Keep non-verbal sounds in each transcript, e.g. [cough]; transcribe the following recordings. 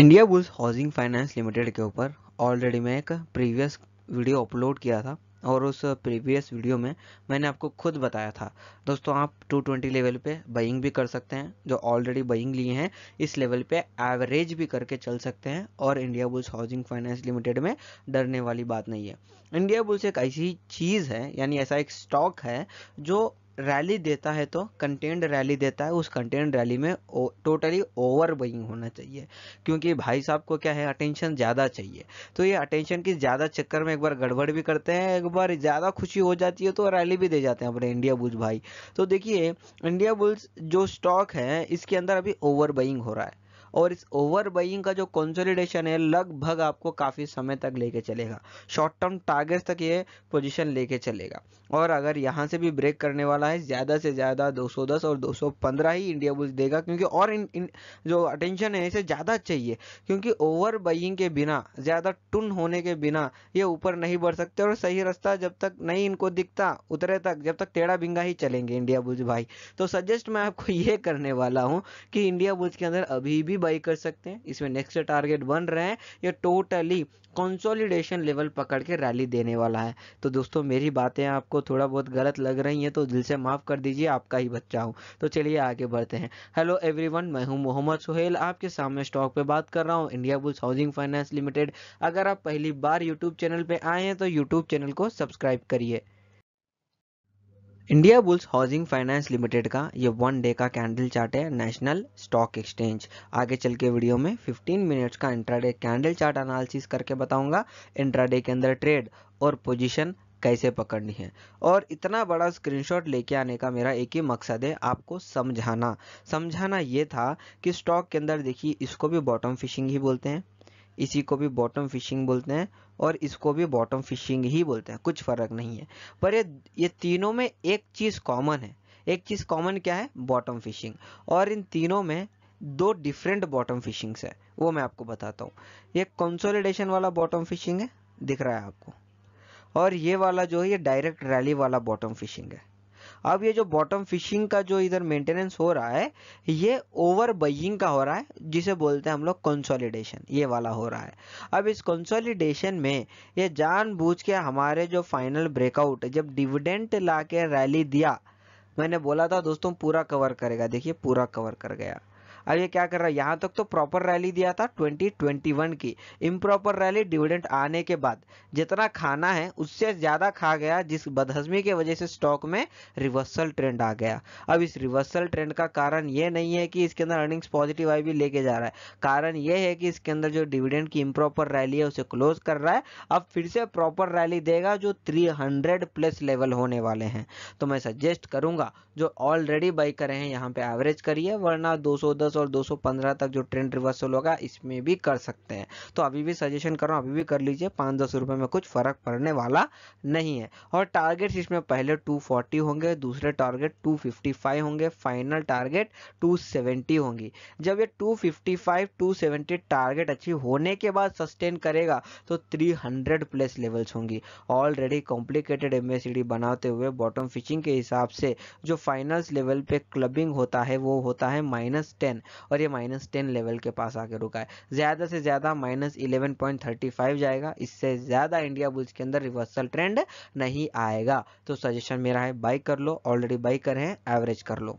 India bulls housing finance limited के ऊपर already मैं एक प्रीवियस वीडियो अपलोड किया था और उस प्रीवियस वीडियो में मैंने आपको खुद बताया था दोस्तों आप 220 लेवल पे बइंग भी कर सकते हैं जो ऑलरेडी बइंग लिए हैं इस लेवल पे एवरेज भी करके चल सकते हैं और India bulls housing finance limited में डरने वाली बात नहीं है इंडिया बुल्स एक ऐसी चीज़ है यानी ऐसा एक स्टॉक है जो रैली देता है तो कंटेंट रैली देता है उस कंटेंट रैली में टोटली ओवर बइंग होना चाहिए क्योंकि भाई साहब को क्या है अटेंशन ज़्यादा चाहिए तो ये अटेंशन की ज़्यादा चक्कर में एक बार गड़बड़ भी करते हैं एक बार ज़्यादा खुशी हो जाती है तो रैली भी दे जाते हैं अपने इंडिया बुल्स भाई तो देखिए इंडिया बुल्स जो स्टॉक है इसके अंदर अभी ओवर बइंग हो रहा है और इस ओवर बाइंग का जो कंसोलिडेशन है लगभग आपको काफ़ी समय तक लेके चलेगा शॉर्ट टर्म टारगेट तक ये पोजीशन लेके चलेगा और अगर यहाँ से भी ब्रेक करने वाला है ज़्यादा से ज़्यादा 210 और 215 ही इंडिया बुल्स देगा क्योंकि और इन, इन जो अटेंशन है इसे ज़्यादा चाहिए क्योंकि ओवर बाइंग के बिना ज़्यादा टुन होने के बिना ये ऊपर नहीं बढ़ सकते और सही रास्ता जब तक नहीं इनको दिखता उतरे तक जब तक टेढ़ा बिंगा ही चलेंगे इंडिया बुल्स भाई तो सजेस्ट मैं आपको [laughs] ये करने वाला हूँ कि इंडिया बुल्स के अंदर अभी भी बाई कर सकते हैं इसमें नेक्स्ट टारगेट बन रहे हैं या टोटली कंसोलिडेशन लेवल पकड़ के रैली देने वाला है तो दोस्तों मेरी बातें आपको थोड़ा बहुत गलत लग रही हैं तो दिल से माफ़ कर दीजिए आपका ही बच्चा हूँ तो चलिए आगे बढ़ते हैं हेलो एवरीवन मैं हूँ मोहम्मद सुहेल आपके सामने स्टॉक पे बात कर रहा हूँ India bulls housing finance limited अगर आप पहली बार यूट्यूब चैनल पर आए हैं तो यूट्यूब चैनल को सब्सक्राइब करिए India bulls housing finance limited का ये वन डे का कैंडल चार्ट है नेशनल स्टॉक एक्सचेंज आगे चल के वीडियो में 15 मिनट्स का इंट्राडे कैंडल चार्ट एनालिसिस करके बताऊंगा इंट्राडे के अंदर ट्रेड और पोजीशन कैसे पकड़नी है और इतना बड़ा स्क्रीनशॉट लेके आने का मेरा एक ही मकसद है आपको समझाना समझाना ये था कि स्टॉक के अंदर देखिए इसको भी बॉटम फिशिंग ही बोलते हैं इसी को भी बॉटम फिशिंग बोलते हैं और इसको भी बॉटम फिशिंग ही बोलते हैं कुछ फ़र्क नहीं है पर ये ये तीनों में एक चीज़ कॉमन है एक चीज़ कॉमन क्या है बॉटम फिशिंग और इन तीनों में दो डिफरेंट बॉटम फिशिंग्स है वो मैं आपको बताता हूँ ये कंसोलिडेशन वाला बॉटम फिशिंग है दिख रहा है आपको और ये वाला जो है ये डायरेक्ट रैली वाला बॉटम फिशिंग है अब ये जो बॉटम फिशिंग का जो इधर मेंटेनेंस हो रहा है ये ओवर बइंग का हो रहा है जिसे बोलते हैं हम लोग कंसोलिडेशन ये वाला हो रहा है अब इस कंसोलिडेशन में ये जानबूझ के हमारे जो फाइनल ब्रेकआउट जब डिविडेंट ला के रैली दिया मैंने बोला था दोस्तों पूरा कवर करेगा देखिए पूरा कवर कर गया और ये क्या कर रहा है यहाँ तक तो प्रॉपर रैली दिया था 2021 की इम्प्रॉपर रैली डिविडेंड आने के बाद जितना खाना है उससे ज़्यादा खा गया जिस बदहजमी की वजह से स्टॉक में रिवर्सल ट्रेंड आ गया अब इस रिवर्सल ट्रेंड का कारण ये नहीं है कि इसके अंदर अर्निंग्स पॉजिटिव आई भी लेके जा रहा है कारण ये है कि इसके अंदर जो डिविडेंड की इम्प्रॉपर रैली है उसे क्लोज कर रहा है अब फिर से प्रॉपर रैली देगा जो थ्री प्लस लेवल होने वाले हैं तो मैं सजेस्ट करूंगा जो ऑलरेडी बाई करे हैं यहाँ पे एवरेज करिए वरना 210 और 215 तक जो ट्रेंड रिवर्सल होगा इसमें भी कर सकते हैं तो अभी भी सजेशन करो अभी भी कर लीजिए पाँच दस रुपये में कुछ फ़र्क पड़ने वाला नहीं है और टारगेट्स इसमें पहले 240 होंगे दूसरे टारगेट 255 होंगे फाइनल टारगेट 270 होंगी जब ये 255 270 टारगेट अच्छी होने के बाद सस्टेन करेगा तो 300 प्लस लेवल्स होंगी ऑलरेडी कॉम्प्लिकेटेड एम बनाते हुए बॉटम फिशिंग के हिसाब से जो फाइनल्स लेवल पे क्लबिंग होता है वो होता है माइनस टेन और ये माइनस टेन लेवल के पास आके रुका है ज़्यादा से ज़्यादा minus eleven point thirty five जाएगा इससे ज़्यादा इंडिया बुल्स के अंदर रिवर्सल ट्रेंड नहीं आएगा तो सजेशन मेरा है बाई कर लो ऑलरेडी बाई करें एवरेज कर लो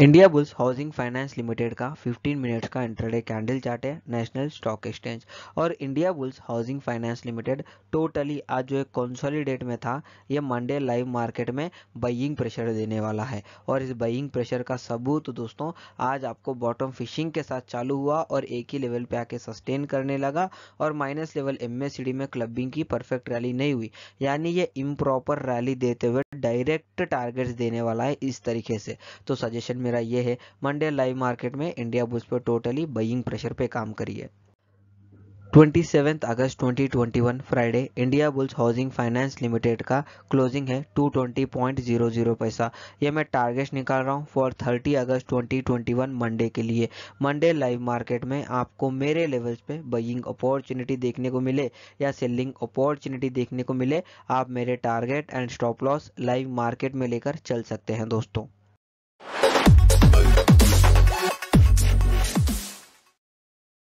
India bulls housing finance limited का 15 मिनट्स का इंटरडे कैंडल चार्ट है नेशनल स्टॉक एक्सचेंज और India bulls housing finance limited totally आज जो एक कॉन्सोलीडेट में था ये मंडे लाइव मार्केट में बाइंग प्रेशर देने वाला है और इस बाइंग प्रेशर का सबूत दोस्तों आज आपको बॉटम फिशिंग के साथ चालू हुआ और एक ही लेवल पे आके सस्टेन करने लगा और माइनस लेवल एम में क्लबिंग की परफेक्ट रैली नहीं हुई यानी ये इम्प्रॉपर रैली देते हुए डायरेक्ट टारगेट्स देने वाला है इस तरीके से तो सजेशन मेरा ये है मंडे लाइव मार्केट में इंडिया बुल्स पर टोटली बइंग प्रेशर पे काम करिए ट्वेंटी सेवेंथ अगस्त 2021 Friday India bulls housing finance limited का क्लोजिंग है 220.00 पैसा ये मैं टारगेट निकाल रहा हूँ फॉर 30 अगस्त 2021 मंडे के लिए मंडे लाइव मार्केट में आपको मेरे लेवल्स पे बइंग अपॉर्चुनिटी देखने को मिले या सेलिंग अपॉर्चुनिटी देखने को मिले आप मेरे target and stop loss live market में लेकर चल सकते हैं दोस्तों